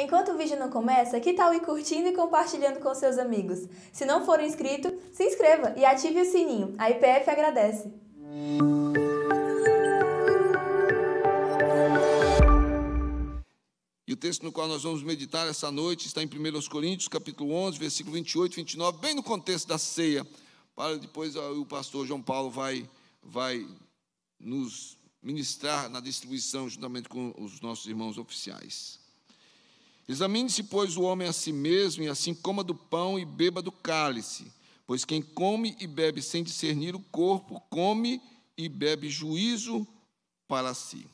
Enquanto o vídeo não começa, que tal ir curtindo e compartilhando com seus amigos? Se não for inscrito, se inscreva e ative o sininho. A IPF agradece. E o texto no qual nós vamos meditar essa noite está em 1 Coríntios, capítulo 11, versículo 28 e 29, bem no contexto da ceia, para depois ah, o pastor João Paulo vai, vai nos ministrar na distribuição juntamente com os nossos irmãos oficiais. Examine-se, pois, o homem a si mesmo, e assim coma do pão e beba do cálice. Pois quem come e bebe sem discernir o corpo, come e bebe juízo para si.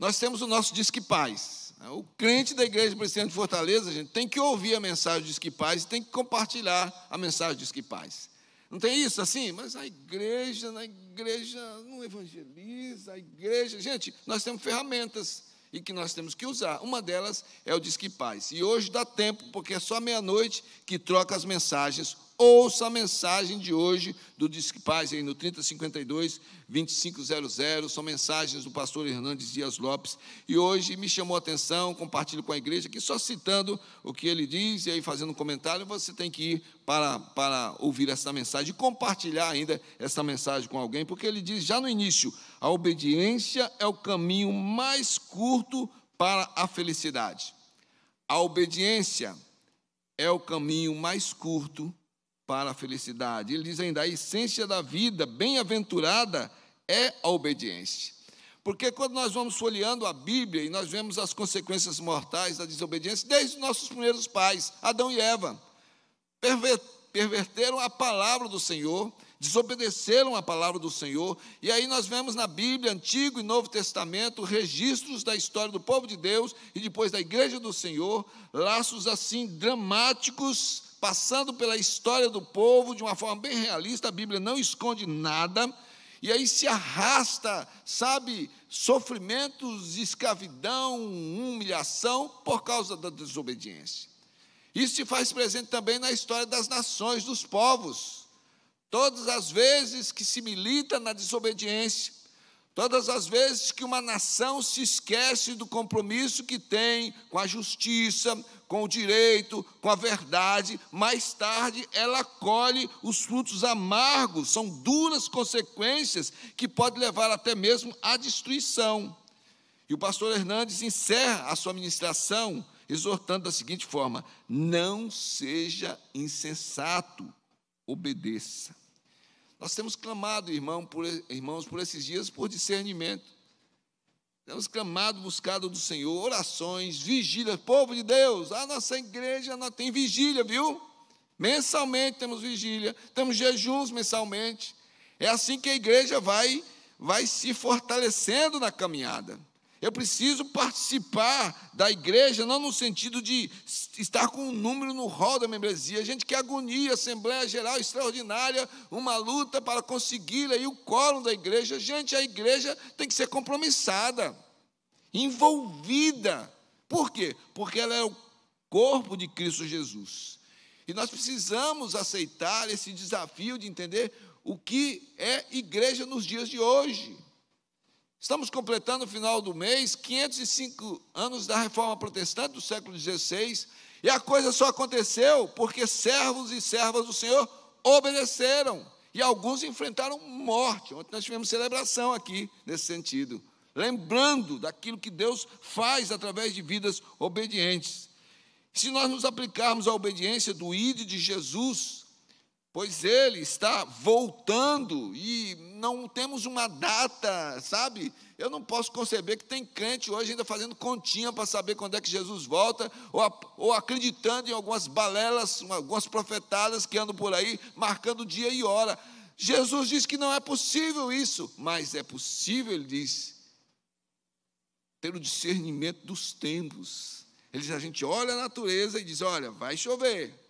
Nós temos o nosso Disque Paz. O crente da Igreja Presidente de Fortaleza, gente, tem que ouvir a mensagem do Disque Paz e tem que compartilhar a mensagem do Disque Paz. Não tem isso assim? Mas a igreja, na igreja não evangeliza, a igreja. Gente, nós temos ferramentas e que nós temos que usar. Uma delas é o Disque Paz. E hoje dá tempo, porque é só meia-noite que troca as mensagens ouça a mensagem de hoje do Disque Paz aí no 3052 2500. São mensagens do pastor Hernandes Dias Lopes. E hoje me chamou a atenção, compartilho com a igreja aqui, só citando o que ele diz e aí fazendo um comentário. Você tem que ir para, para ouvir essa mensagem e compartilhar ainda essa mensagem com alguém, porque ele diz já no início: a obediência é o caminho mais curto para a felicidade. A obediência é o caminho mais curto para a felicidade. Ele diz ainda: a essência da vida, bem-aventurada, é a obediência. Porque quando nós vamos folheando a Bíblia e nós vemos as consequências mortais da desobediência, desde nossos primeiros pais, Adão e Eva, perverteram a palavra do Senhor, desobedeceram a palavra do Senhor, e aí nós vemos na Bíblia, Antigo e Novo Testamento, registros da história do povo de Deus e depois da igreja do Senhor, laços assim dramáticos passando pela história do povo de uma forma bem realista, a Bíblia não esconde nada, e aí se arrasta, sabe, sofrimentos, escravidão, humilhação por causa da desobediência. Isso se faz presente também na história das nações, dos povos. Todas as vezes que se milita na desobediência, Todas as vezes que uma nação se esquece do compromisso que tem com a justiça, com o direito, com a verdade, mais tarde ela colhe os frutos amargos, são duras consequências que podem levar até mesmo à destruição. E o pastor Hernandes encerra a sua ministração exortando da seguinte forma: não seja insensato, obedeça. Nós temos clamado, irmão, por, irmãos, por esses dias por discernimento. Temos clamado, buscado do Senhor, orações, vigílias. Povo de Deus, a nossa igreja nós tem vigília, viu? Mensalmente temos vigília, temos jejuns mensalmente. É assim que a igreja vai, vai se fortalecendo na caminhada. Eu preciso participar da igreja, não no sentido de estar com um número no rol da membresia. A gente quer agonia, Assembleia Geral Extraordinária, uma luta para conseguir aí o colo da igreja. Gente, a igreja tem que ser compromissada, envolvida. Por quê? Porque ela é o corpo de Cristo Jesus. E nós precisamos aceitar esse desafio de entender o que é igreja nos dias de hoje. Estamos completando no final do mês 505 anos da reforma protestante do século XVI, e a coisa só aconteceu porque servos e servas do Senhor obedeceram, e alguns enfrentaram morte. Ontem nós tivemos celebração aqui nesse sentido, lembrando daquilo que Deus faz através de vidas obedientes. Se nós nos aplicarmos à obediência do ídolo de Jesus, pois ele está voltando e não temos uma data, sabe? Eu não posso conceber que tem crente hoje ainda fazendo continha para saber quando é que Jesus volta, ou, ou acreditando em algumas balelas, algumas profetadas que andam por aí, marcando dia e hora. Jesus diz que não é possível isso, mas é possível, ele diz, ter o discernimento dos tempos. Ele diz, a gente olha a natureza e diz, olha, vai chover,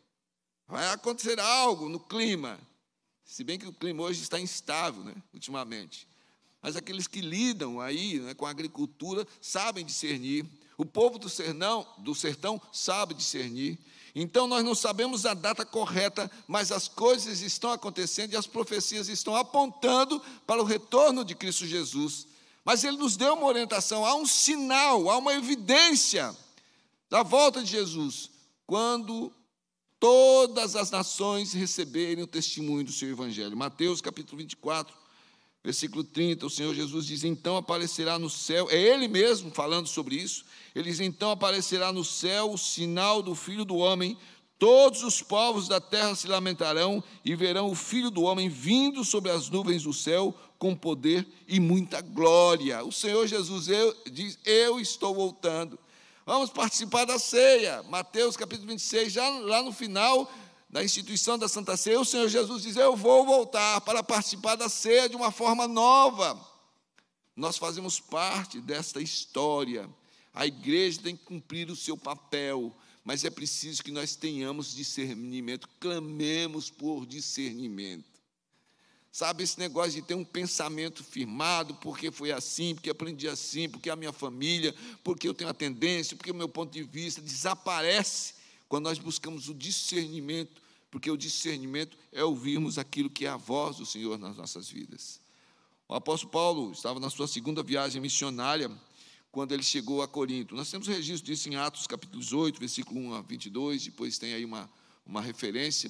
Vai acontecer algo no clima. Se bem que o clima hoje está instável, né, ultimamente. Mas aqueles que lidam aí né, com a agricultura sabem discernir. O povo do, sertão, do sertão sabe discernir. Então nós não sabemos a data correta, mas as coisas estão acontecendo e as profecias estão apontando para o retorno de Cristo Jesus. Mas ele nos deu uma orientação, há um sinal, há uma evidência da volta de Jesus, quando todas as nações receberem o testemunho do seu evangelho. Mateus capítulo 24, versículo 30, o Senhor Jesus diz: Então aparecerá no céu, é Ele mesmo falando sobre isso, ele diz: Então aparecerá no céu o sinal do Filho do Homem, todos os povos da terra se lamentarão e verão o Filho do Homem vindo sobre as nuvens do céu com poder e muita glória. O Senhor Jesus eu, diz: Eu estou voltando. Vamos participar da ceia. Mateus capítulo 26, já lá no final da instituição da Santa Ceia, o Senhor Jesus diz: Eu vou voltar para participar da ceia de uma forma nova. Nós fazemos parte desta história. A igreja tem que cumprir o seu papel, mas é preciso que nós tenhamos discernimento, clamemos por discernimento. Sabe, esse negócio de ter um pensamento firmado, porque foi assim, porque aprendi assim, porque a minha família, porque eu tenho a tendência, porque o meu ponto de vista desaparece quando nós buscamos o discernimento, porque o discernimento é ouvirmos aquilo que é a voz do Senhor nas nossas vidas. O apóstolo Paulo estava na sua segunda viagem missionária quando ele chegou a Corinto. Nós temos registro disso em Atos capítulo 18, versículo 1 a 22, depois tem aí uma, uma referência.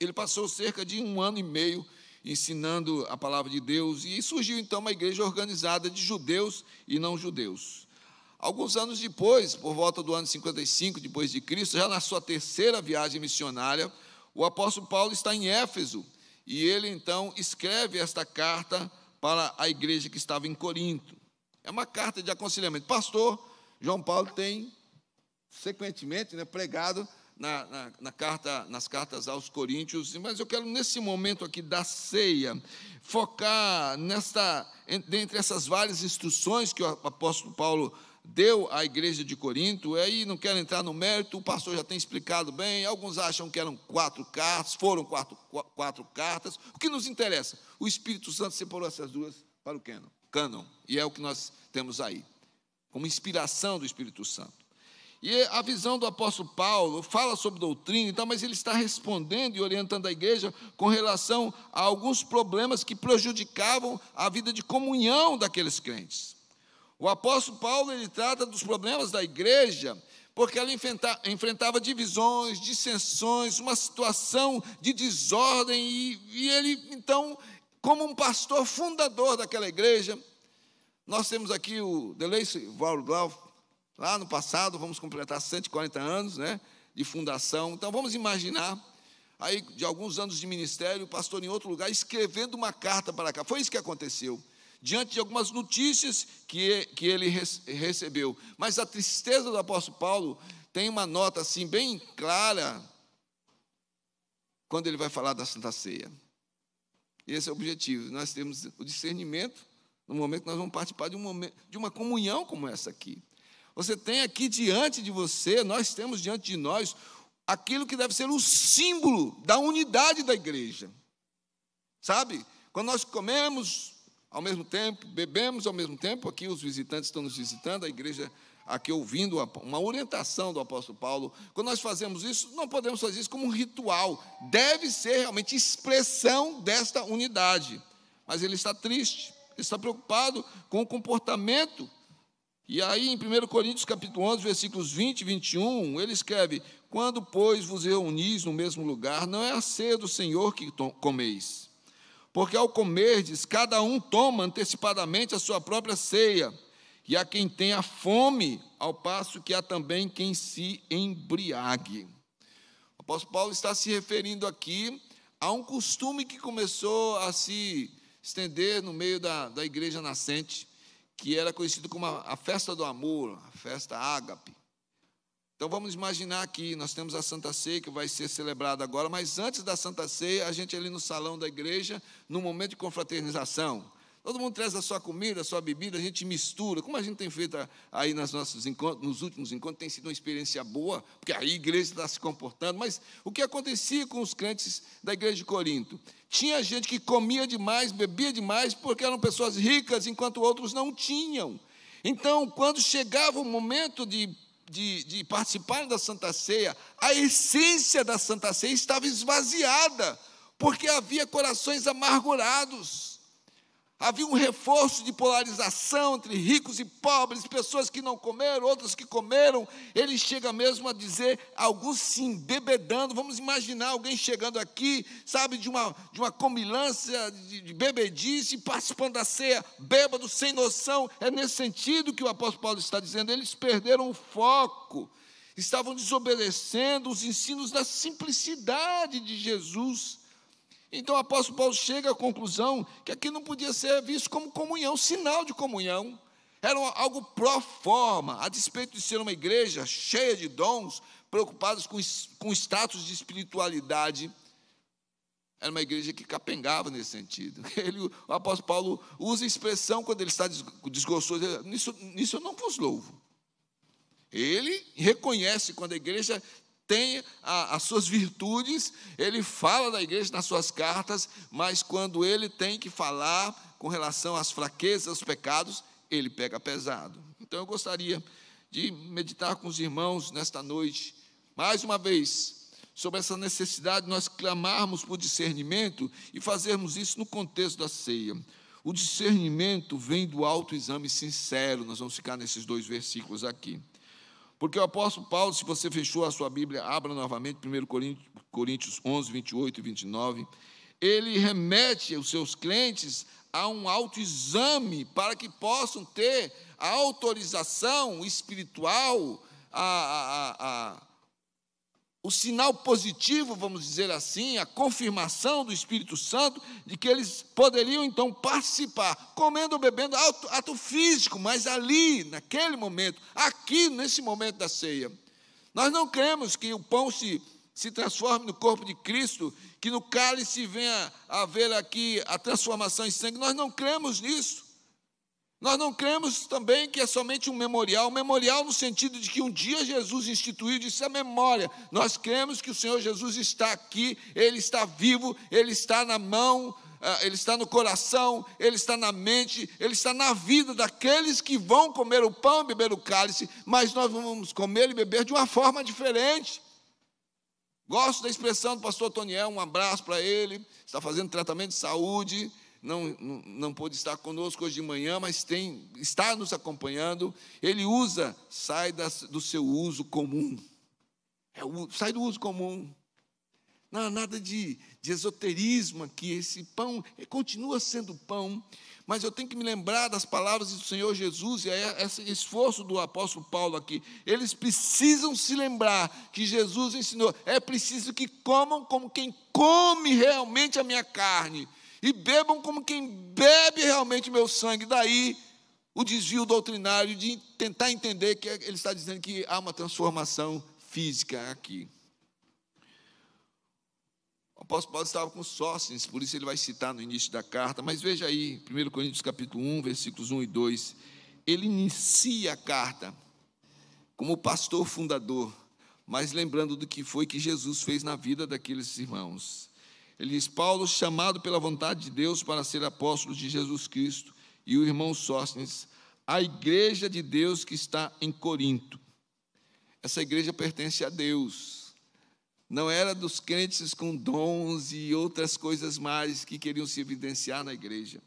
Ele passou cerca de um ano e meio ensinando a palavra de Deus, e surgiu então uma igreja organizada de judeus e não judeus. Alguns anos depois, por volta do ano 55 depois de Cristo, já na sua terceira viagem missionária, o apóstolo Paulo está em Éfeso e ele então escreve esta carta para a igreja que estava em Corinto. É uma carta de aconselhamento. Pastor João Paulo tem sequentemente né, pregado na, na, na carta, nas cartas aos Coríntios, mas eu quero, nesse momento aqui da ceia, focar nesta, dentre essas várias instruções que o apóstolo Paulo deu à igreja de Corinto, aí não quero entrar no mérito, o pastor já tem explicado bem, alguns acham que eram quatro cartas, foram quatro, quatro cartas, o que nos interessa? O Espírito Santo separou essas duas para o cânon e é o que nós temos aí, como inspiração do Espírito Santo. E a visão do apóstolo Paulo fala sobre doutrina e tal, mas ele está respondendo e orientando a igreja com relação a alguns problemas que prejudicavam a vida de comunhão daqueles crentes. O apóstolo Paulo ele trata dos problemas da igreja porque ela enfrenta, enfrentava divisões, dissensões, uma situação de desordem e, e ele então, como um pastor fundador daquela igreja, nós temos aqui o Deleuze Valglauf, Lá no passado, vamos completar 140 anos né, de fundação. Então, vamos imaginar, aí, de alguns anos de ministério, o pastor em outro lugar escrevendo uma carta para cá. Foi isso que aconteceu. Diante de algumas notícias que, que ele recebeu. Mas a tristeza do apóstolo Paulo tem uma nota assim bem clara quando ele vai falar da Santa Ceia. Esse é o objetivo. Nós temos o discernimento no momento que nós vamos participar de, um momento, de uma comunhão como essa aqui. Você tem aqui diante de você, nós temos diante de nós, aquilo que deve ser o símbolo da unidade da igreja. Sabe? Quando nós comemos ao mesmo tempo, bebemos ao mesmo tempo, aqui os visitantes estão nos visitando, a igreja aqui ouvindo uma orientação do apóstolo Paulo. Quando nós fazemos isso, não podemos fazer isso como um ritual, deve ser realmente expressão desta unidade. Mas ele está triste, ele está preocupado com o comportamento e aí, em 1 Coríntios capítulo 11, versículos 20 e 21, ele escreve, Quando, pois, vos reunis no mesmo lugar, não é a ceia do Senhor que comeis, porque ao comerdes, cada um toma antecipadamente a sua própria ceia, e a quem tem a fome, ao passo que há também quem se embriague. O apóstolo Paulo está se referindo aqui a um costume que começou a se estender no meio da, da igreja nascente, que era conhecido como a, festa do amor, a festa ágape. Então vamos imaginar aqui, nós temos a Santa Ceia que vai ser celebrada agora, mas antes da Santa Ceia, a gente é ali no salão da igreja, num momento de confraternização, Todo mundo traz a sua comida, a sua bebida, a gente mistura. Como a gente tem feito aí nos nossos encontros, nos últimos encontros, tem sido uma experiência boa, porque aí a igreja está se comportando. Mas o que acontecia com os crentes da igreja de Corinto? Tinha gente que comia demais, bebia demais, porque eram pessoas ricas, enquanto outros não tinham. Então, quando chegava o momento de de, de participar da Santa Ceia, a essência da Santa Ceia estava esvaziada, porque havia corações amargurados. Havia um reforço de polarização entre ricos e pobres, pessoas que não comeram, outras que comeram. Ele chega mesmo a dizer, alguns se embebedando. Vamos imaginar alguém chegando aqui, sabe, de uma, de uma comilança, de, de bebedice, participando da ceia, bêbado, sem noção. É nesse sentido que o apóstolo Paulo está dizendo. Eles perderam o foco, estavam desobedecendo os ensinos da simplicidade de Jesus então o apóstolo Paulo chega à conclusão que aqui não podia ser visto como comunhão, sinal de comunhão. Era algo pró forma, a despeito de ser uma igreja cheia de dons, preocupados com, com status de espiritualidade. Era uma igreja que capengava nesse sentido. Ele, o apóstolo Paulo usa a expressão quando ele está desgostoso: nisso, nisso eu não vos louvo. Ele reconhece quando a igreja tem a, as suas virtudes, ele fala da igreja nas suas cartas, mas quando ele tem que falar com relação às fraquezas, aos pecados, ele pega pesado. Então eu gostaria de meditar com os irmãos nesta noite, mais uma vez, sobre essa necessidade de nós clamarmos por discernimento e fazermos isso no contexto da ceia. O discernimento vem do autoexame sincero, nós vamos ficar nesses dois versículos aqui. Porque o apóstolo Paulo, se você fechou a sua Bíblia, abra novamente 1 Coríntios 11, 28 e 29. Ele remete os seus crentes a um autoexame para que possam ter a autorização espiritual, a, a, a, o sinal positivo, vamos dizer assim, a confirmação do Espírito Santo de que eles poderiam então participar, comendo bebendo, ato, ato físico, mas ali, naquele momento, aqui, nesse momento da ceia. Nós não cremos que o pão se, se transforme no corpo de Cristo, que no cálice venha a haver aqui a transformação em sangue, nós não cremos nisso. Nós não cremos também que é somente um memorial, um memorial no sentido de que um dia Jesus instituiu disse a é memória. Nós cremos que o Senhor Jesus está aqui, ele está vivo, ele está na mão, ah, ele está no coração, ele está na mente, ele está na vida daqueles que vão comer o pão e beber o cálice, mas nós vamos comer e beber de uma forma diferente. Gosto da expressão do pastor Toniel, um abraço para ele, está fazendo tratamento de saúde, não, não, não pôde estar conosco hoje de manhã, mas tem, está nos acompanhando, ele usa, sai das, do seu uso comum. É, sai do uso comum. Não, nada de, de esoterismo aqui. Esse pão continua sendo pão, mas eu tenho que me lembrar das palavras do Senhor Jesus e é esse esforço do apóstolo Paulo aqui. Eles precisam se lembrar que Jesus ensinou: é preciso que comam como quem come realmente a minha carne e bebam como quem bebe realmente meu sangue. Daí o desvio doutrinário de tentar entender que ele está dizendo que há uma transformação física aqui. O apóstolo Paulo estava com sócios, por isso ele vai citar no início da carta, mas veja aí, 1 Coríntios capítulo 1, versículos 1 e 2. Ele inicia a carta como pastor fundador, mas lembrando do que foi que Jesus fez na vida daqueles irmãos. Ele diz: Paulo, chamado pela vontade de Deus para ser apóstolo de Jesus Cristo, e o irmão Sóstenes, a igreja de Deus que está em Corinto. Essa igreja pertence a Deus. Não era dos crentes com dons e outras coisas mais que queriam se evidenciar na igreja.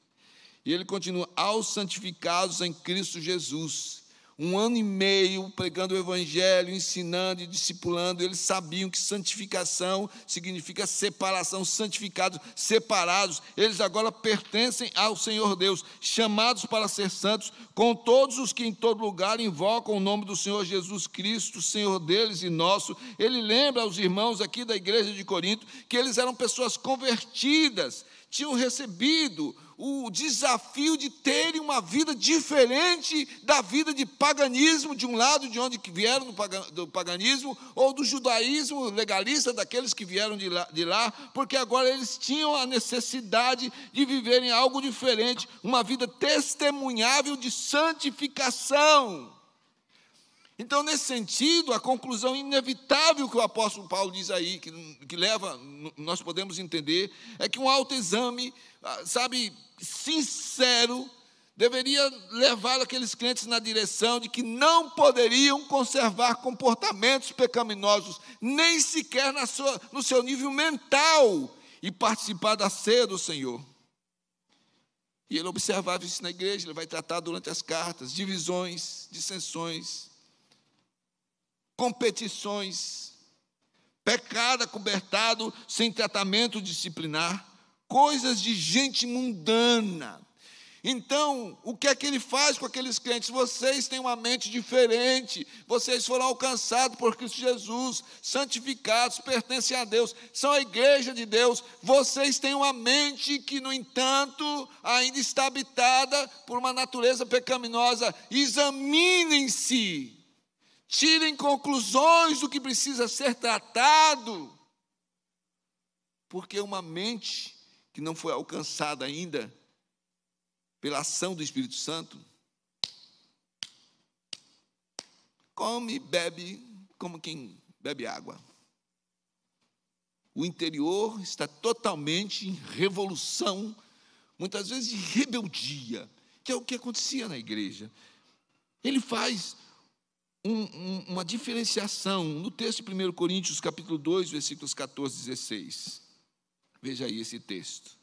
E ele continua: aos santificados em Cristo Jesus um ano e meio pregando o Evangelho, ensinando e discipulando, eles sabiam que santificação significa separação, santificados, separados. Eles agora pertencem ao Senhor Deus, chamados para ser santos, com todos os que em todo lugar invocam o nome do Senhor Jesus Cristo, Senhor deles e nosso. Ele lembra aos irmãos aqui da igreja de Corinto que eles eram pessoas convertidas, tinham recebido o desafio de terem uma vida diferente da vida de paganismo, de um lado, de onde vieram do paganismo, ou do judaísmo legalista, daqueles que vieram de lá, de lá, porque agora eles tinham a necessidade de viverem algo diferente, uma vida testemunhável de santificação. Então, nesse sentido, a conclusão inevitável que o apóstolo Paulo diz aí, que, que leva, nós podemos entender, é que um autoexame, ah, sabe, sincero deveria levar aqueles crentes na direção de que não poderiam conservar comportamentos pecaminosos, nem sequer na sua, no seu nível mental, e participar da ceia do Senhor. E ele observava isso na igreja, ele vai tratar durante as cartas, divisões, dissensões, competições, pecado acobertado sem tratamento disciplinar coisas de gente mundana. Então, o que é que ele faz com aqueles crentes? Vocês têm uma mente diferente, vocês foram alcançados por Cristo Jesus, santificados, pertencem a Deus, são a igreja de Deus. Vocês têm uma mente que, no entanto, ainda está habitada por uma natureza pecaminosa. Examinem-se, tirem conclusões do que precisa ser tratado, porque uma mente que não foi alcançada ainda pela ação do Espírito Santo, come, bebe como quem bebe água. O interior está totalmente em revolução, muitas vezes em rebeldia, que é o que acontecia na igreja. Ele faz um, um, uma diferenciação no texto de 1 Coríntios, capítulo 2, versículos 14 e 16. Veja aí esse texto.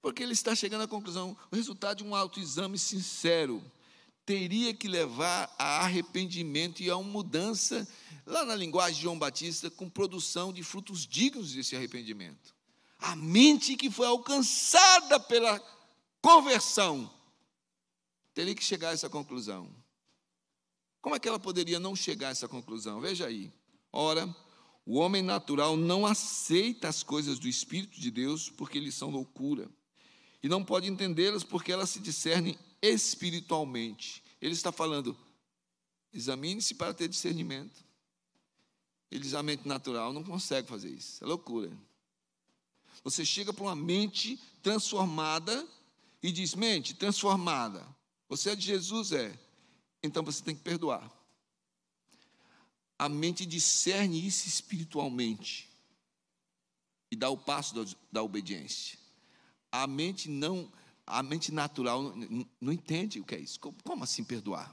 Porque ele está chegando à conclusão, o resultado de um autoexame sincero teria que levar a arrependimento e a uma mudança, lá na linguagem de João Batista, com produção de frutos dignos desse arrependimento. A mente que foi alcançada pela conversão teria que chegar a essa conclusão. Como é que ela poderia não chegar a essa conclusão? Veja aí. Ora, o homem natural não aceita as coisas do Espírito de Deus porque eles são loucura. E não pode entendê-las porque elas se discernem espiritualmente. Ele está falando, examine-se para ter discernimento. Eles, a mente natural, não consegue fazer isso. É loucura. Você chega para uma mente transformada e diz: mente transformada. Você é de Jesus? É. Então você tem que perdoar a mente discerne isso espiritualmente e dá o passo da, da obediência. A mente não, a mente natural não, não, entende o que é isso. Como, como assim perdoar?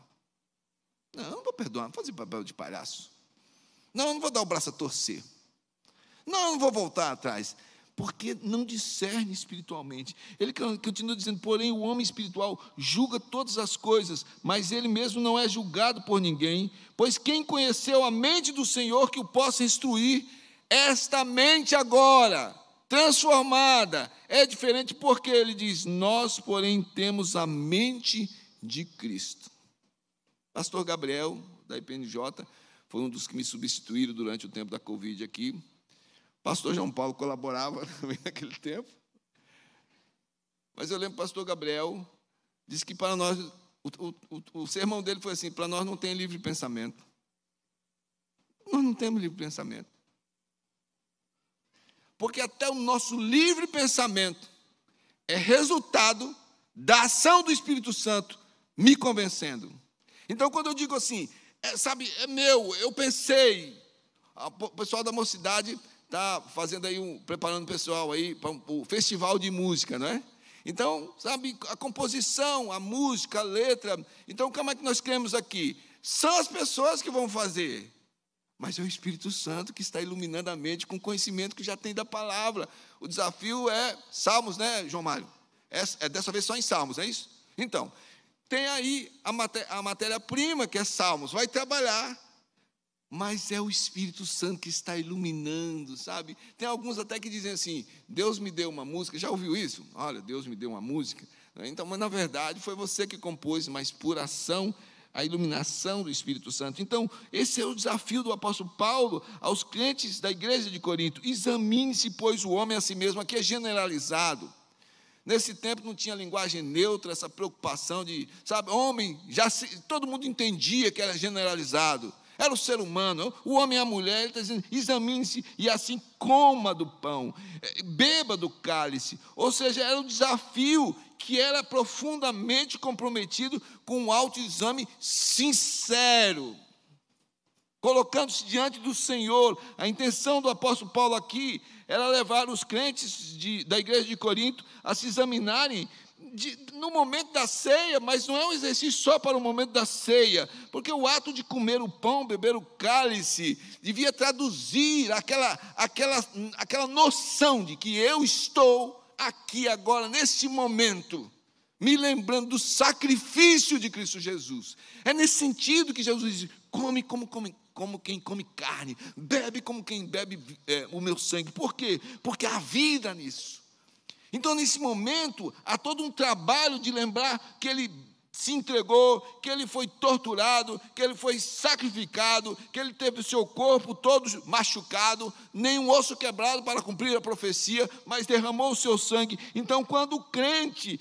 Não, não vou perdoar, não vou fazer papel de palhaço. Não, não vou dar o braço a torcer. Não, não vou voltar atrás porque não discerne espiritualmente. Ele continua dizendo: porém, o homem espiritual julga todas as coisas, mas ele mesmo não é julgado por ninguém. Pois quem conheceu a mente do Senhor que o possa instruir, esta mente agora, transformada, é diferente, porque ele diz: nós, porém, temos a mente de Cristo. Pastor Gabriel, da IPNJ, foi um dos que me substituíram durante o tempo da Covid aqui. Pastor João Paulo colaborava também naquele tempo. Mas eu lembro que o pastor Gabriel disse que para nós, o, o, o sermão dele foi assim: para nós não tem livre pensamento. Nós não temos livre pensamento. Porque até o nosso livre pensamento é resultado da ação do Espírito Santo me convencendo. Então, quando eu digo assim, é, sabe, é meu, eu pensei, o pessoal da mocidade está fazendo aí um, preparando o pessoal aí para o festival de música, não é? Então, sabe, a composição, a música, a letra. Então, como é que nós queremos aqui? São as pessoas que vão fazer. Mas é o Espírito Santo que está iluminando a mente com o conhecimento que já tem da palavra. O desafio é Salmos, né, João Mário? É, é dessa vez só em Salmos, é isso? Então, tem aí a, maté a matéria-prima, que é Salmos. Vai trabalhar mas é o Espírito Santo que está iluminando, sabe? Tem alguns até que dizem assim: Deus me deu uma música. Já ouviu isso? Olha, Deus me deu uma música. Né? Então, mas na verdade foi você que compôs, mas por ação a iluminação do Espírito Santo. Então, esse é o desafio do apóstolo Paulo aos crentes da igreja de Corinto. Examine-se, pois, o homem a si mesmo. Aqui é generalizado. Nesse tempo não tinha linguagem neutra, essa preocupação de, sabe, homem, já se, todo mundo entendia que era generalizado. Era o ser humano, o homem e a mulher, ele está dizendo: examine-se e assim coma do pão, eh, beba do cálice. Ou seja, era um desafio que era profundamente comprometido com um autoexame sincero. Colocando-se diante do Senhor, a intenção do apóstolo Paulo aqui era levar os crentes de, da igreja de Corinto a se examinarem de, no momento da ceia, mas não é um exercício só para o momento da ceia, porque o ato de comer o pão, beber o cálice, devia traduzir aquela, aquela, aquela noção de que eu estou aqui agora, nesse momento, me lembrando do sacrifício de Cristo Jesus. É nesse sentido que Jesus diz: come como, come, como quem come carne, bebe como quem bebe é, o meu sangue. Por quê? Porque há vida nisso. Então, nesse momento, há todo um trabalho de lembrar que ele se entregou, que ele foi torturado, que ele foi sacrificado, que ele teve o seu corpo todo machucado, nenhum osso quebrado para cumprir a profecia, mas derramou o seu sangue. Então, quando o crente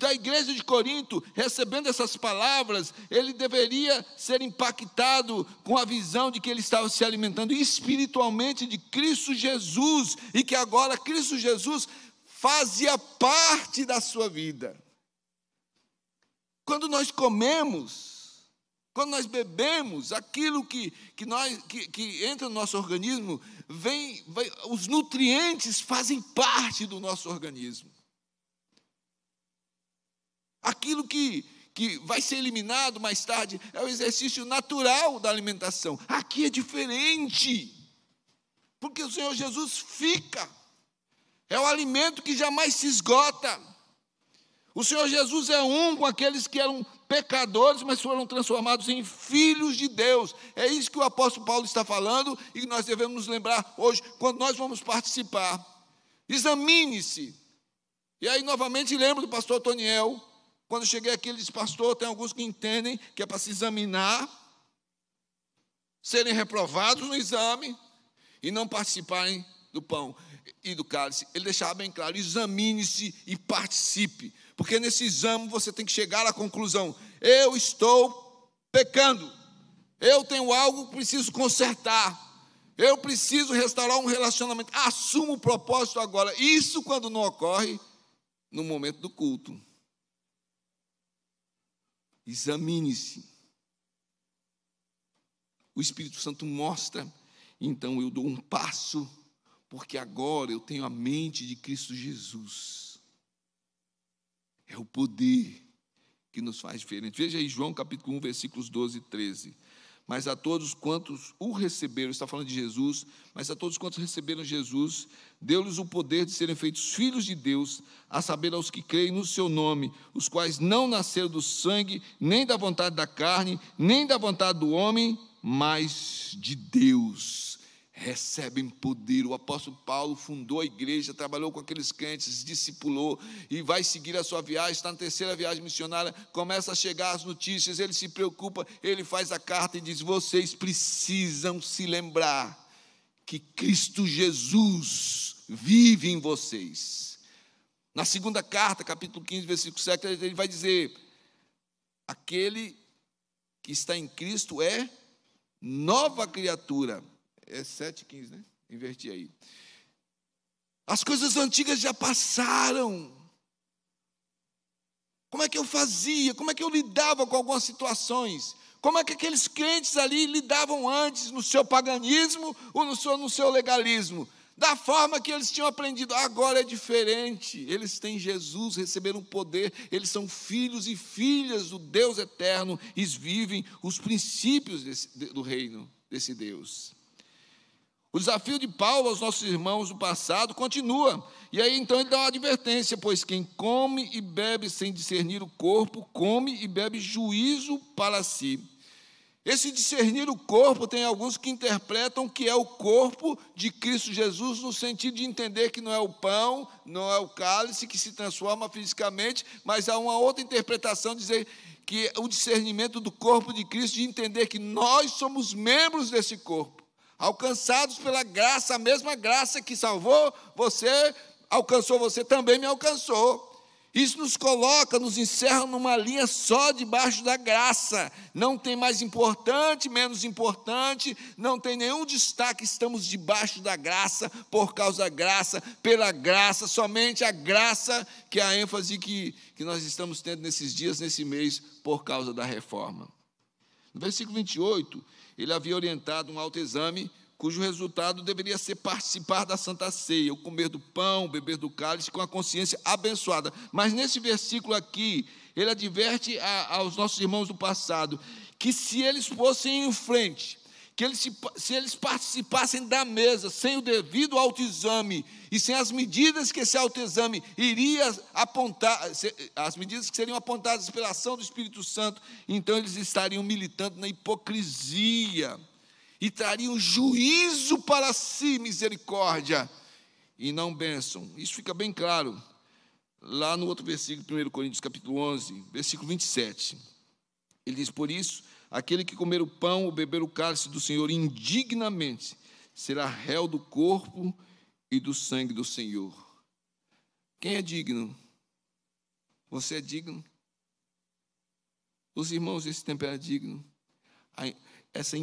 da igreja de Corinto, recebendo essas palavras, ele deveria ser impactado com a visão de que ele estava se alimentando espiritualmente de Cristo Jesus e que agora Cristo Jesus fazia parte da sua vida. Quando nós comemos, quando nós bebemos, aquilo que, que, nós, que, que entra no nosso organismo, vem, vem, os nutrientes fazem parte do nosso organismo. Aquilo que, que vai ser eliminado mais tarde, é o exercício natural da alimentação. Aqui é diferente, porque o Senhor Jesus fica é o alimento que jamais se esgota. O Senhor Jesus é um com aqueles que eram pecadores, mas foram transformados em filhos de Deus. É isso que o apóstolo Paulo está falando e nós devemos nos lembrar hoje, quando nós vamos participar. Examine-se. E aí, novamente, lembro do pastor Toniel. Quando cheguei aqui, ele disse: Pastor, tem alguns que entendem que é para se examinar, serem reprovados no exame e não participarem do pão e do cálice, ele deixava bem claro: examine-se e participe, porque nesse exame você tem que chegar à conclusão: eu estou pecando, eu tenho algo que preciso consertar, eu preciso restaurar um relacionamento. assumo o propósito agora. Isso quando não ocorre no momento do culto. Examine-se. O Espírito Santo mostra, então eu dou um passo porque agora eu tenho a mente de Cristo Jesus. É o poder que nos faz diferente. Veja aí João capítulo 1, versículos 12 e 13. Mas a todos quantos o receberam, está falando de Jesus, mas a todos quantos receberam Jesus, deu-lhes o poder de serem feitos filhos de Deus, a saber aos que creem no seu nome, os quais não nasceram do sangue, nem da vontade da carne, nem da vontade do homem, mas de Deus recebem poder. O apóstolo Paulo fundou a igreja, trabalhou com aqueles crentes, discipulou e vai seguir a sua viagem. Está na terceira viagem missionária, começa a chegar as notícias, ele se preocupa, ele faz a carta e diz: Vocês precisam se lembrar que Cristo Jesus vive em vocês. Na segunda carta, capítulo 15, versículo 7, ele vai dizer: Aquele que está em Cristo é nova criatura é 15, né? Inverti aí. As coisas antigas já passaram. Como é que eu fazia? Como é que eu lidava com algumas situações? Como é que aqueles crentes ali lidavam antes no seu paganismo ou no seu, no seu legalismo? Da forma que eles tinham aprendido, agora é diferente. Eles têm Jesus, receberam poder, eles são filhos e filhas do Deus eterno, eles vivem os princípios desse, do reino desse Deus. O desafio de Paulo aos nossos irmãos do passado continua. E aí então ele dá uma advertência, pois quem come e bebe sem discernir o corpo, come e bebe juízo para si. Esse discernir o corpo tem alguns que interpretam que é o corpo de Cristo Jesus, no sentido de entender que não é o pão, não é o cálice que se transforma fisicamente, mas há uma outra interpretação dizer que o discernimento do corpo de Cristo, de entender que nós somos membros desse corpo. Alcançados pela graça, a mesma graça que salvou você, alcançou você, também me alcançou. Isso nos coloca, nos encerra numa linha só debaixo da graça. Não tem mais importante, menos importante, não tem nenhum destaque. Estamos debaixo da graça, por causa da graça, pela graça, somente a graça, que é a ênfase que, que nós estamos tendo nesses dias, nesse mês, por causa da reforma. No versículo 28, ele havia orientado um autoexame cujo resultado deveria ser participar da Santa Ceia, o comer do pão, beber do cálice com a consciência abençoada. Mas nesse versículo aqui, ele adverte a, aos nossos irmãos do passado que se eles fossem em frente que eles, se, eles participassem da mesa sem o devido autoexame e sem as medidas que esse autoexame iria apontar, as medidas que seriam apontadas pela ação do Espírito Santo, então eles estariam militando na hipocrisia e trariam juízo para si, misericórdia, e não bênção. Isso fica bem claro lá no outro versículo, 1 Coríntios capítulo 11, versículo 27. Ele diz, por isso, Aquele que comer o pão ou beber o cálice do Senhor indignamente será réu do corpo e do sangue do Senhor. Quem é digno? Você é digno? Os irmãos, esse tempo era digno. Essa,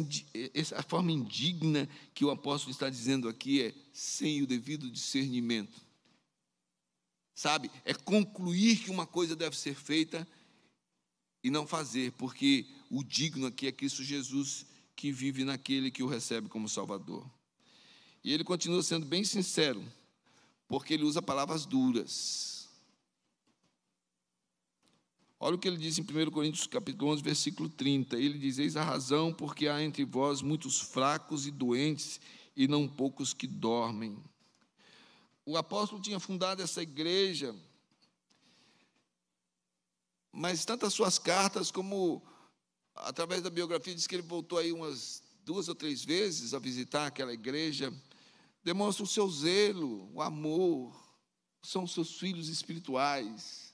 essa, a forma indigna que o apóstolo está dizendo aqui é sem o devido discernimento. Sabe? É concluir que uma coisa deve ser feita e não fazer, porque o digno aqui é Cristo Jesus, que vive naquele que o recebe como Salvador. E ele continua sendo bem sincero, porque ele usa palavras duras. Olha o que ele diz em 1 Coríntios capítulo 11, versículo 30. Ele diz: Eis a razão porque há entre vós muitos fracos e doentes, e não poucos que dormem. O apóstolo tinha fundado essa igreja mas tanto as suas cartas como através da biografia diz que ele voltou aí umas duas ou três vezes a visitar aquela igreja, demonstra o seu zelo, o amor, são os seus filhos espirituais.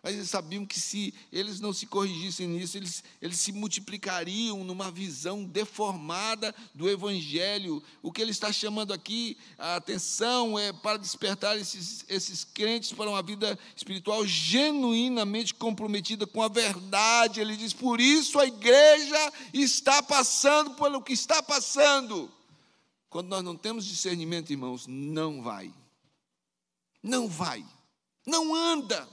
Mas eles sabiam que se eles não se corrigissem nisso, eles, eles se multiplicariam numa visão deformada do Evangelho. O que ele está chamando aqui a atenção é para despertar esses, esses crentes para uma vida espiritual genuinamente comprometida com a verdade. Ele diz: por isso a igreja está passando pelo que está passando. Quando nós não temos discernimento, irmãos, não vai. Não vai. Não anda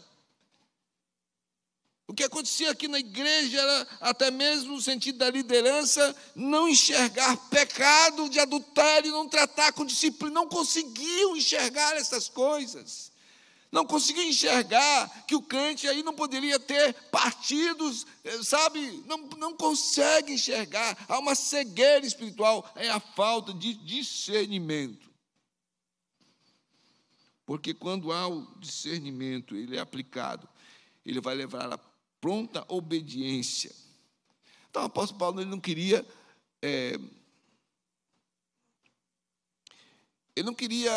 o que acontecia aqui na igreja era, até mesmo no sentido da liderança, não enxergar pecado de adultério, não tratar com disciplina, não conseguiam enxergar essas coisas. Não conseguiam enxergar que o crente aí não poderia ter partidos, eh, sabe? Não, não consegue enxergar. Há uma cegueira espiritual, é a falta de discernimento. Porque quando há o discernimento, ele é aplicado ele vai levar a pronta obediência. Então, o apóstolo Paulo ele não queria. É, ele não queria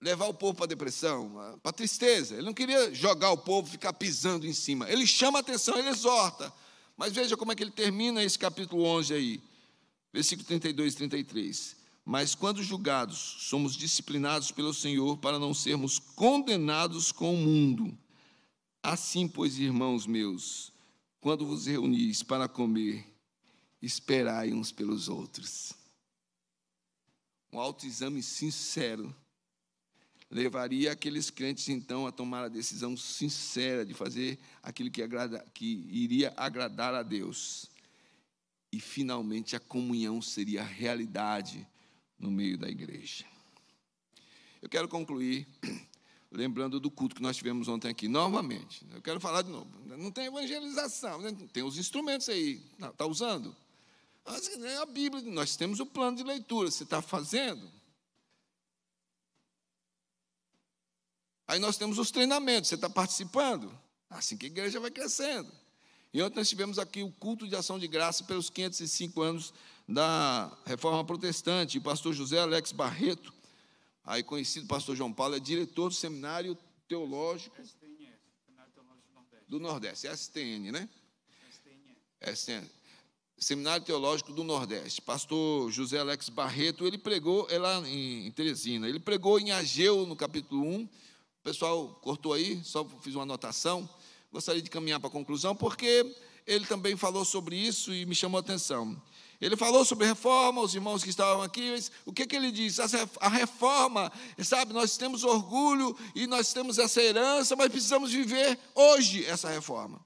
levar o povo para a depressão, para a tristeza. Ele não queria jogar o povo, ficar pisando em cima. Ele chama a atenção, ele exorta. Mas veja como é que ele termina esse capítulo 11 aí, versículo 32 e 33. Mas quando julgados, somos disciplinados pelo Senhor para não sermos condenados com o mundo. Assim, pois, irmãos meus, quando vos reunis para comer, esperai uns pelos outros. Um autoexame sincero levaria aqueles crentes então a tomar a decisão sincera de fazer aquilo que, agrada, que iria agradar a Deus. E finalmente a comunhão seria a realidade no meio da igreja. Eu quero concluir lembrando do culto que nós tivemos ontem aqui, novamente. Eu quero falar de novo. Não tem evangelização, né? tem os instrumentos aí, está tá usando? Né, a Bíblia, nós temos o plano de leitura, você está fazendo? Aí nós temos os treinamentos, você está participando? Assim que a igreja vai crescendo. E ontem nós tivemos aqui o culto de ação de graça pelos 505 anos da Reforma Protestante. o pastor José Alex Barreto aí conhecido pastor João Paulo, é diretor do Seminário Teológico do Nordeste, STN, né? STN. Seminário Teológico do Nordeste. Pastor José Alex Barreto, ele pregou é lá em Teresina, ele pregou em Ageu, no capítulo 1. O pessoal cortou aí, só fiz uma anotação. Gostaria de caminhar para a conclusão, porque ele também falou sobre isso e me chamou a atenção. Ele falou sobre reforma, os irmãos que estavam aqui, o que, que ele diz? A reforma, sabe, nós temos orgulho e nós temos essa herança, mas precisamos viver hoje essa reforma.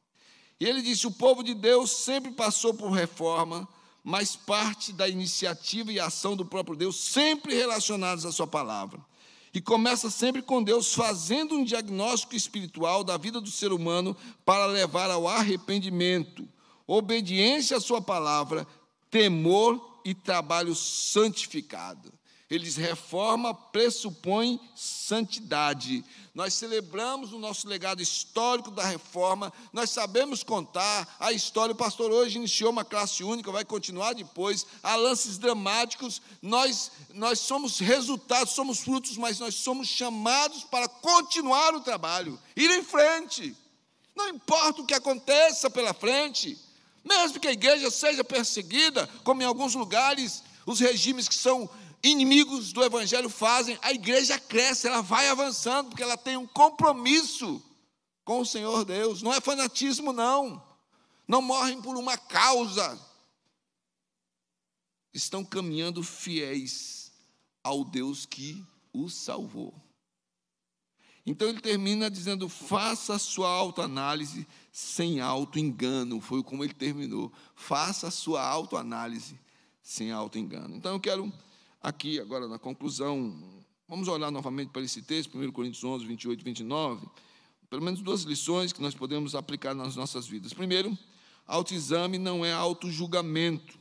E ele disse: o povo de Deus sempre passou por reforma, mas parte da iniciativa e ação do próprio Deus, sempre relacionados à sua palavra. E começa sempre com Deus fazendo um diagnóstico espiritual da vida do ser humano para levar ao arrependimento, obediência à sua palavra temor e trabalho santificado. Eles reforma pressupõe santidade. Nós celebramos o nosso legado histórico da reforma, nós sabemos contar a história. O pastor hoje iniciou uma classe única, vai continuar depois. Há lances dramáticos. Nós, nós somos resultados, somos frutos, mas nós somos chamados para continuar o trabalho, ir em frente. Não importa o que aconteça pela frente. Mesmo que a igreja seja perseguida, como em alguns lugares os regimes que são inimigos do evangelho fazem, a igreja cresce, ela vai avançando, porque ela tem um compromisso com o Senhor Deus. Não é fanatismo, não. Não morrem por uma causa. Estão caminhando fiéis ao Deus que os salvou. Então ele termina dizendo: faça a sua autoanálise sem autoengano. Foi como ele terminou. Faça a sua autoanálise sem autoengano. Então eu quero, aqui, agora na conclusão, vamos olhar novamente para esse texto, 1 Coríntios 11, 28 e 29. Pelo menos duas lições que nós podemos aplicar nas nossas vidas. Primeiro, autoexame não é auto-julgamento,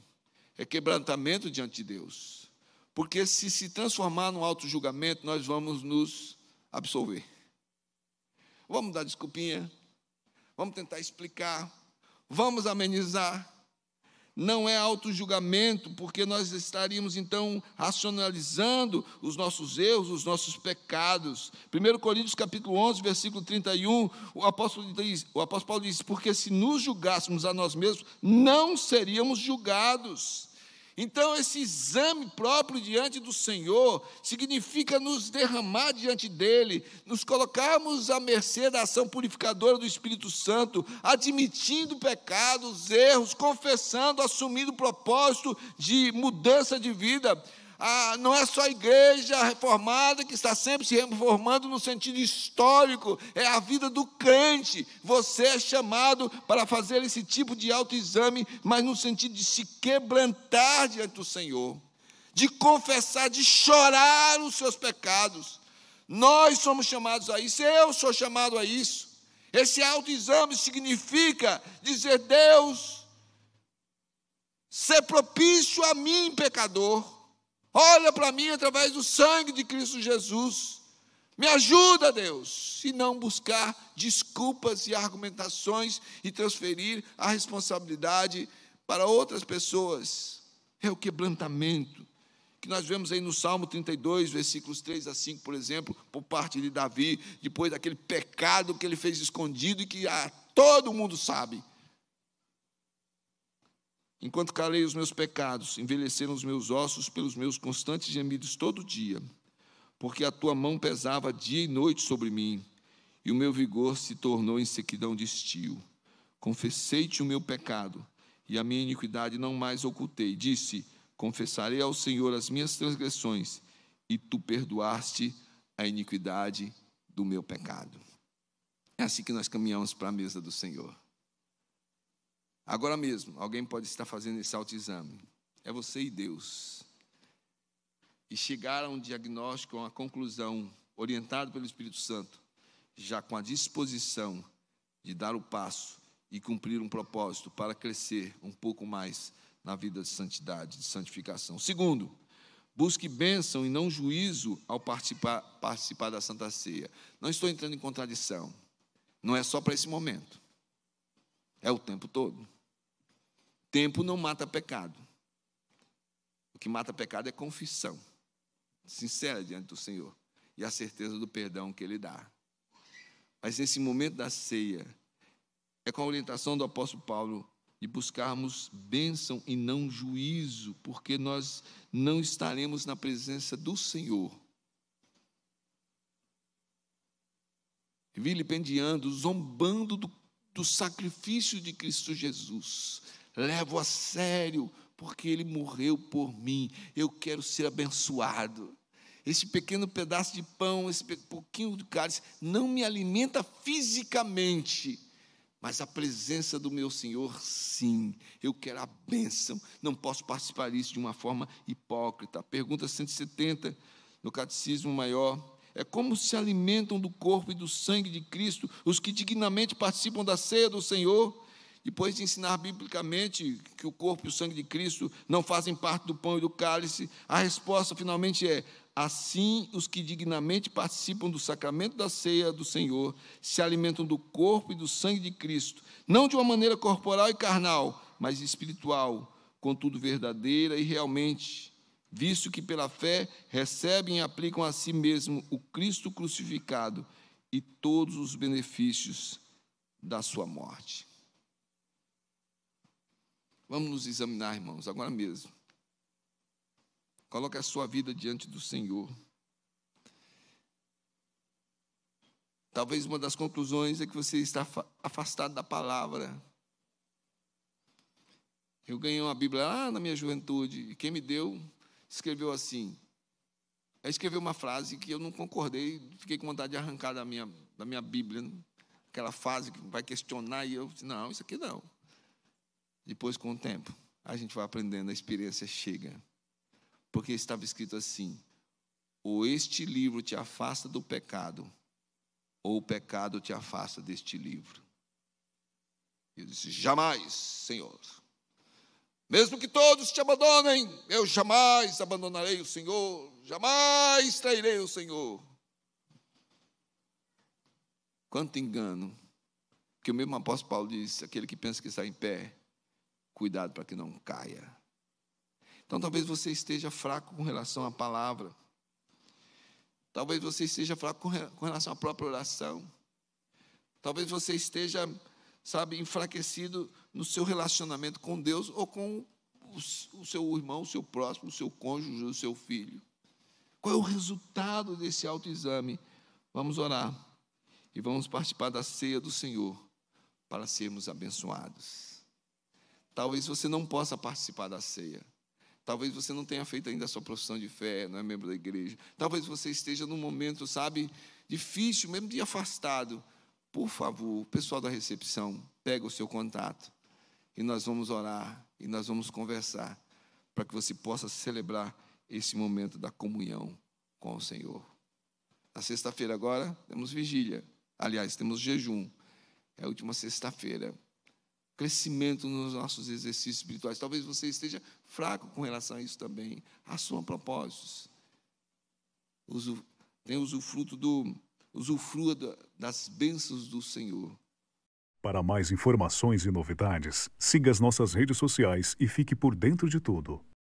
é quebrantamento diante de Deus. Porque se se transformar num auto-julgamento, nós vamos nos absolver. Vamos dar desculpinha. Vamos tentar explicar. Vamos amenizar. Não é auto-julgamento, porque nós estaríamos então racionalizando os nossos erros, os nossos pecados. 1 Coríntios capítulo 11, versículo 31, o apóstolo, diz, o apóstolo Paulo diz: Porque se nos julgássemos a nós mesmos, não seríamos julgados. Então, esse exame próprio diante do Senhor significa nos derramar diante dele, nos colocarmos à mercê da ação purificadora do Espírito Santo, admitindo pecados, erros, confessando, assumindo o propósito de mudança de vida. Ah, não é só a igreja reformada que está sempre se reformando no sentido histórico, é a vida do crente. Você é chamado para fazer esse tipo de autoexame, mas no sentido de se quebrantar diante do Senhor, de confessar, de chorar os seus pecados. Nós somos chamados a isso, eu sou chamado a isso. Esse autoexame significa dizer: Deus, ser propício a mim, pecador Olha para mim através do sangue de Cristo Jesus. Me ajuda, Deus, e não buscar desculpas e argumentações e transferir a responsabilidade para outras pessoas. É o quebrantamento que nós vemos aí no Salmo 32, versículos 3 a 5, por exemplo, por parte de Davi, depois daquele pecado que ele fez escondido e que ah, todo mundo sabe. Enquanto calei os meus pecados, envelheceram os meus ossos pelos meus constantes gemidos todo dia, porque a tua mão pesava dia e noite sobre mim, e o meu vigor se tornou em sequidão de estio. Confessei-te o meu pecado, e a minha iniquidade não mais ocultei. Disse: Confessarei ao Senhor as minhas transgressões, e tu perdoaste a iniquidade do meu pecado. É assim que nós caminhamos para a mesa do Senhor. Agora mesmo, alguém pode estar fazendo esse autoexame. É você e Deus. E chegar a um diagnóstico, a uma conclusão, orientado pelo Espírito Santo, já com a disposição de dar o passo e cumprir um propósito para crescer um pouco mais na vida de santidade, de santificação. Segundo, busque bênção e não juízo ao participar, participar da Santa Ceia. Não estou entrando em contradição. Não é só para esse momento. É o tempo todo tempo não mata pecado. O que mata pecado é confissão, sincera diante do Senhor, e a certeza do perdão que Ele dá. Mas esse momento da ceia é com a orientação do apóstolo Paulo de buscarmos bênção e não juízo, porque nós não estaremos na presença do Senhor. Vilipendiando, zombando do, do sacrifício de Cristo Jesus, levo a sério, porque ele morreu por mim, eu quero ser abençoado. Esse pequeno pedaço de pão, esse pouquinho de cálice, não me alimenta fisicamente, mas a presença do meu Senhor, sim. Eu quero a bênção, não posso participar disso de uma forma hipócrita. Pergunta 170 no Catecismo Maior. É como se alimentam do corpo e do sangue de Cristo os que dignamente participam da ceia do Senhor. Depois de ensinar biblicamente que o corpo e o sangue de Cristo não fazem parte do pão e do cálice, a resposta finalmente é: Assim, os que dignamente participam do sacramento da ceia do Senhor se alimentam do corpo e do sangue de Cristo, não de uma maneira corporal e carnal, mas espiritual, contudo verdadeira e realmente, visto que pela fé recebem e aplicam a si mesmo o Cristo crucificado e todos os benefícios da sua morte. Vamos nos examinar, irmãos, agora mesmo. Coloque a sua vida diante do Senhor. Talvez uma das conclusões é que você está afastado da palavra. Eu ganhei uma Bíblia lá na minha juventude, e quem me deu escreveu assim. Aí escreveu uma frase que eu não concordei, fiquei com vontade de arrancar da minha, da minha Bíblia. Né? Aquela fase que vai questionar, e eu disse: não, isso aqui não. Depois, com o tempo, a gente vai aprendendo, a experiência chega. Porque estava escrito assim: ou este livro te afasta do pecado, ou o pecado te afasta deste livro. Eu disse: jamais, Senhor. Mesmo que todos te abandonem, eu jamais abandonarei o Senhor, jamais trairei o Senhor. Quanto engano, que o mesmo apóstolo Paulo disse: aquele que pensa que está em pé, Cuidado para que não caia. Então talvez você esteja fraco com relação à palavra. Talvez você esteja fraco com relação à própria oração. Talvez você esteja, sabe, enfraquecido no seu relacionamento com Deus ou com o seu irmão, o seu próximo, o seu cônjuge, o seu filho. Qual é o resultado desse autoexame? Vamos orar e vamos participar da ceia do Senhor para sermos abençoados. Talvez você não possa participar da ceia. Talvez você não tenha feito ainda a sua profissão de fé, não é membro da igreja. Talvez você esteja num momento, sabe, difícil, mesmo de afastado. Por favor, pessoal da recepção, pega o seu contato e nós vamos orar e nós vamos conversar para que você possa celebrar esse momento da comunhão com o Senhor. Na sexta-feira agora temos vigília. Aliás, temos jejum. É a última sexta-feira crescimento nos nossos exercícios espirituais. Talvez você esteja fraco com relação a isso também. Assuma propósitos. Usu, tenha usufruto do, usufrua das bênçãos do Senhor. Para mais informações e novidades, siga as nossas redes sociais e fique por dentro de tudo.